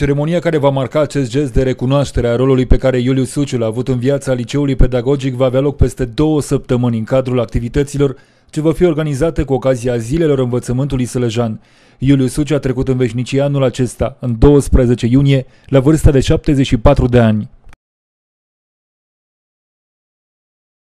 Ceremonia care va marca acest gest de recunoaștere a rolului pe care Iuliu Suciu l-a avut în viața liceului pedagogic va avea loc peste două săptămâni în cadrul activităților ce va fi organizate cu ocazia zilelor învățământului sălăjan. Iuliu Suciu a trecut în veșnicie anul acesta, în 12 iunie, la vârsta de 74 de ani.